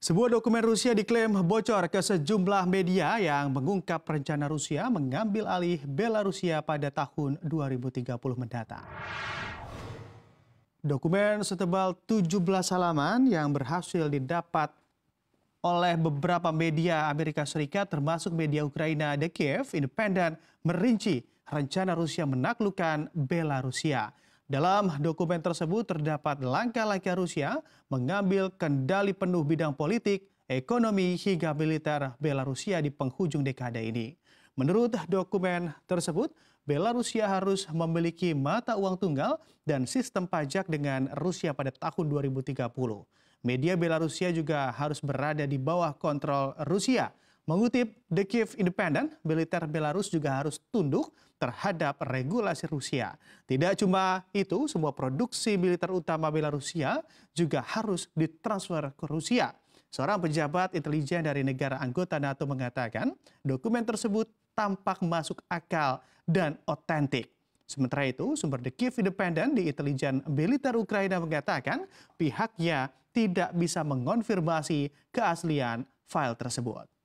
Sebuah dokumen Rusia diklaim bocor ke sejumlah media yang mengungkap rencana Rusia mengambil alih Belarusia pada tahun 2030 mendatang. Dokumen setebal 17 halaman yang berhasil didapat oleh beberapa media Amerika Serikat termasuk media Ukraina The Kiev Independent merinci rencana Rusia menaklukkan Belarusia. Dalam dokumen tersebut terdapat langkah-langkah Rusia mengambil kendali penuh bidang politik, ekonomi hingga militer Belarusia di penghujung dekade ini. Menurut dokumen tersebut, Belarusia harus memiliki mata uang tunggal dan sistem pajak dengan Rusia pada tahun 2030. Media Belarusia juga harus berada di bawah kontrol Rusia Mengutip The Kiev Independent, militer Belarus juga harus tunduk terhadap regulasi Rusia. Tidak cuma itu, semua produksi militer utama Belarusia juga harus ditransfer ke Rusia. Seorang pejabat intelijen dari negara anggota NATO mengatakan dokumen tersebut tampak masuk akal dan otentik. Sementara itu, sumber The Kiev Independent di intelijen militer Ukraina mengatakan pihaknya tidak bisa mengonfirmasi keaslian file tersebut.